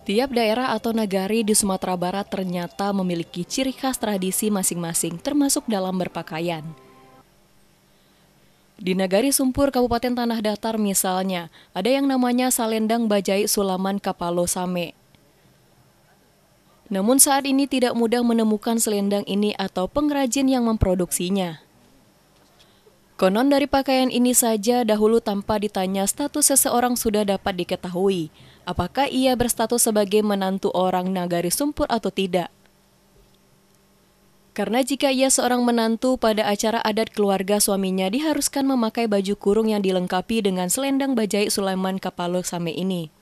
Tiap daerah atau nagari di Sumatera Barat ternyata memiliki ciri khas tradisi masing-masing termasuk dalam berpakaian. Di Nagari Sumpur, Kabupaten Tanah Datar misalnya, ada yang namanya Salendang Bajai Sulaman Kapalo Same. Namun saat ini tidak mudah menemukan selendang ini atau pengrajin yang memproduksinya. Konon dari pakaian ini saja dahulu tanpa ditanya status seseorang sudah dapat diketahui, apakah ia berstatus sebagai menantu orang nagari sumpur atau tidak. Karena jika ia seorang menantu pada acara adat keluarga suaminya diharuskan memakai baju kurung yang dilengkapi dengan selendang bajai Sulaiman Kapalo Same ini.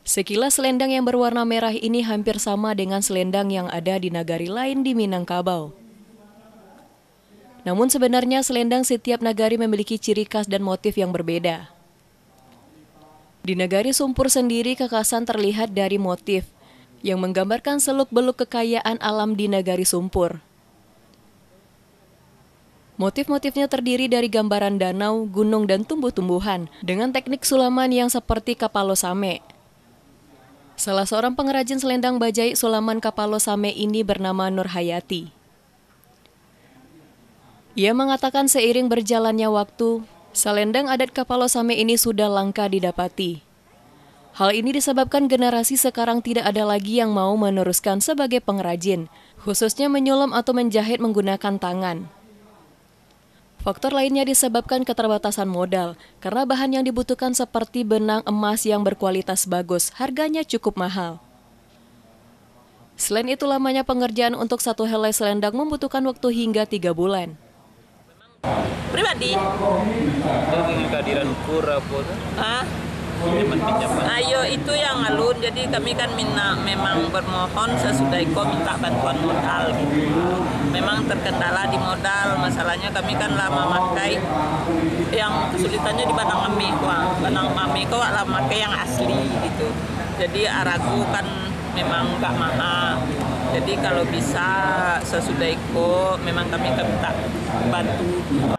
Sekilas selendang yang berwarna merah ini hampir sama dengan selendang yang ada di nagari lain di Minangkabau. Namun sebenarnya selendang setiap nagari memiliki ciri khas dan motif yang berbeda. Di negari Sumpur sendiri kekasan terlihat dari motif yang menggambarkan seluk-beluk kekayaan alam di negari Sumpur. Motif-motifnya terdiri dari gambaran danau, gunung, dan tumbuh-tumbuhan dengan teknik sulaman yang seperti kapalosame. Salah seorang pengrajin selendang bajai sulaman kapalosame ini bernama Nur Hayati. Ia mengatakan seiring berjalannya waktu, Selendang adat Kapalosame ini sudah langka didapati. Hal ini disebabkan generasi sekarang tidak ada lagi yang mau meneruskan sebagai pengrajin, khususnya menyulam atau menjahit menggunakan tangan. Faktor lainnya disebabkan keterbatasan modal, karena bahan yang dibutuhkan seperti benang emas yang berkualitas bagus, harganya cukup mahal. Selain itu lamanya pengerjaan untuk satu helai selendang membutuhkan waktu hingga tiga bulan pribadi kehadiran pura Ayo itu yang alun. Jadi kami kan minta memang bermohon sesudah Iko minta bantuan modal gitu. Memang terkendala di modal. Masalahnya kami kan lama pakai yang kesulitannya di Banang Batang Banang Ameko lama pakai yang asli gitu. Jadi aragu kan memang gak mahal. Jadi kalau bisa sesudah Iko memang kami minta bantu.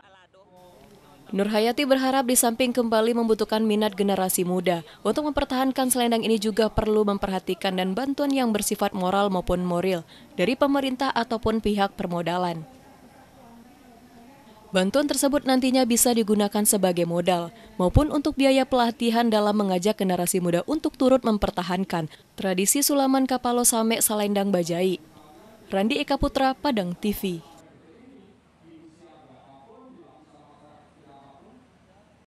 Nurhayati berharap di samping kembali membutuhkan minat generasi muda, untuk mempertahankan selendang ini juga perlu memperhatikan dan bantuan yang bersifat moral maupun moral dari pemerintah ataupun pihak permodalan. Bantuan tersebut nantinya bisa digunakan sebagai modal maupun untuk biaya pelatihan dalam mengajak generasi muda untuk turut mempertahankan tradisi sulaman kapalo samek selendang bajai. Randi Eka Putra, Padang TV.